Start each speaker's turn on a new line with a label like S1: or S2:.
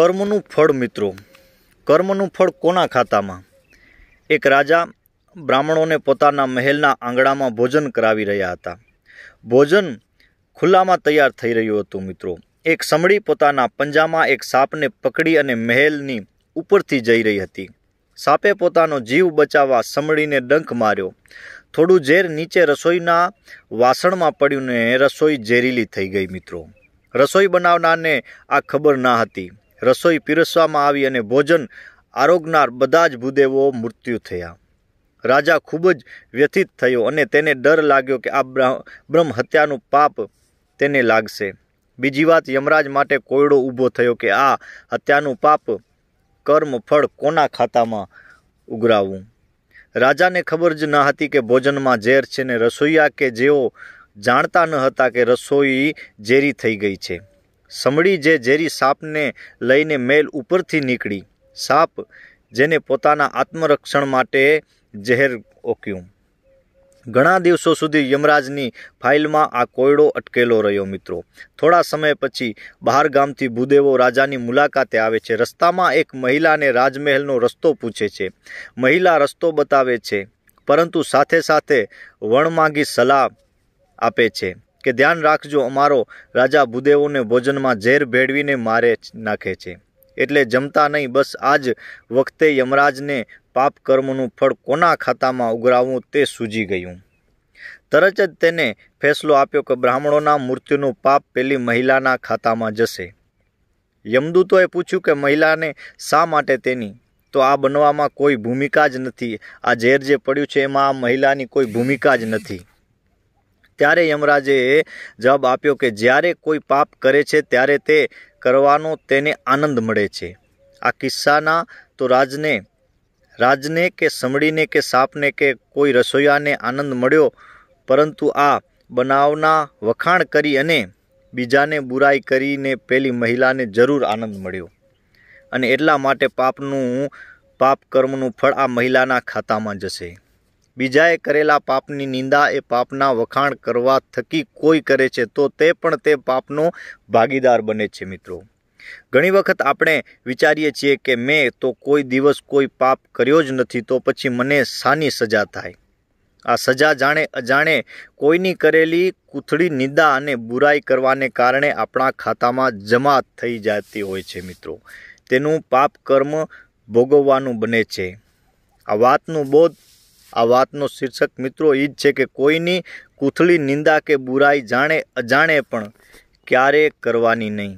S1: કર્મનું ફળ મિત્રો કર્મનું ફળ કોના ખાતામાં એક રાજા બ્રાહ્મણોને પોતાના મહેલના આંગણામાં ભોજન કરાવી રહ્યા હતા ભોજન ખુલ્લામાં તૈયાર થઈ રહ્યું હતું મિત્રો એક સમડી પોતાના પંજામાં એક સાપને પકડી અને મહેલની ઉપરથી જઈ રહી હતી સાપે પોતાનો જીવ બચાવવા સમડીને ડંખ માર્યો થોડું ઝેર નીચે રસોઈના વાસણમાં પડ્યું ને રસોઈ ઝેરીલી થઈ ગઈ મિત્રો રસોઈ બનાવનારને આ ખબર ના હતી રસોઈ પીરસવામાં આવી અને ભોજન આરોગનાર બધા જ ભૂદેવો મૃત્યુ થયા રાજા ખૂબ જ વ્યથિત થયો અને તેને ડર લાગ્યો કે આ બ્રહ્મ હત્યાનું પાપ તેને લાગશે બીજી વાત યમરાજ માટે કોયડો ઊભો થયો કે આ હત્યાનું પાપ કર્મ ફળ કોના ખાતામાં ઉઘરાવવું રાજાને ખબર જ ન હતી કે ભોજનમાં ઝેર છે ને રસોઈયા કે જેઓ જાણતા ન હતા કે રસોઈ ઝેરી થઈ ગઈ છે સમડી જે ઝેરી સાપને લઈને મેલ ઉપરથી નીકળી સાપ જેને પોતાના આત્મરક્ષણ માટે ઝેર ઓક્યું ઘણા દિવસો સુધી યમરાજની ફાઇલમાં આ કોયડો અટકેલો રહ્યો મિત્રો થોડા સમય પછી બહાર ગામથી ભૂદેવો રાજાની મુલાકાતે આવે છે રસ્તામાં એક મહિલાને રાજમહેલનો રસ્તો પૂછે છે મહિલા રસ્તો બતાવે છે પરંતુ સાથે સાથે વણમાગી સલાહ આપે છે કે ધ્યાન રાખજો અમારો રાજા ભૂદેવોને ભોજનમાં ઝેર ભેળવીને મારે નાખે છે એટલે જમતા નહીં બસ આજ વખતે યમરાજને પાપ કર્મનું ફળ કોના ખાતામાં ઉઘરાવવું તે સૂજી ગયું તરત જ તેને ફેસલો આપ્યો કે બ્રાહ્મણોના મૃત્યુનું પાપ પેલી મહિલાના ખાતામાં જશે યમદૂતોએ પૂછ્યું કે મહિલાને શા માટે તેની તો આ બનવામાં કોઈ ભૂમિકા જ નથી આ ઝેર જે પડ્યું છે એમાં આ મહિલાની કોઈ ભૂમિકા જ નથી ત્યારે યમરાજે જવાબ આપ્યો કે જ્યારે કોઈ પાપ કરે છે ત્યારે તે કરવાનો તેને આનંદ મળે છે આ કિસ્સાના તો રાજને રાજને કે સમડીને કે સાપને કે કોઈ રસોઈયાને આનંદ મળ્યો પરંતુ આ બનાવના વખાણ કરી અને બીજાને બુરાઈ કરીને પેલી મહિલાને જરૂર આનંદ મળ્યો અને એટલા માટે પાપનું પાપ કર્મનું ફળ આ મહિલાના ખાતામાં જશે બીજાએ કરેલા પાપની નિંદા એ પાપના વખાણ કરવા થકી કોઈ કરે છે તો તે પણ તે પાપનો ભાગીદાર બને છે મિત્રો ઘણી વખત આપણે વિચારીએ છીએ કે મેં તો કોઈ દિવસ કોઈ પાપ કર્યો જ નથી તો પછી મને સાની સજા થાય આ સજા જાણે અજાણે કોઈની કરેલી કૂથળી નિંદા અને બુરાઈ કરવાને કારણે આપણા ખાતામાં જમા થઈ જતી હોય છે મિત્રો તેનું પાપ કર્મ ભોગવવાનું બને છે આ વાતનું બોધ આ વાતનો શીર્ષક મિત્રો એ જ છે કે કોઈની કૂથળી નિંદા કે બુરાઈ જાણે અજાણે પણ ક્યારે કરવાની નહીં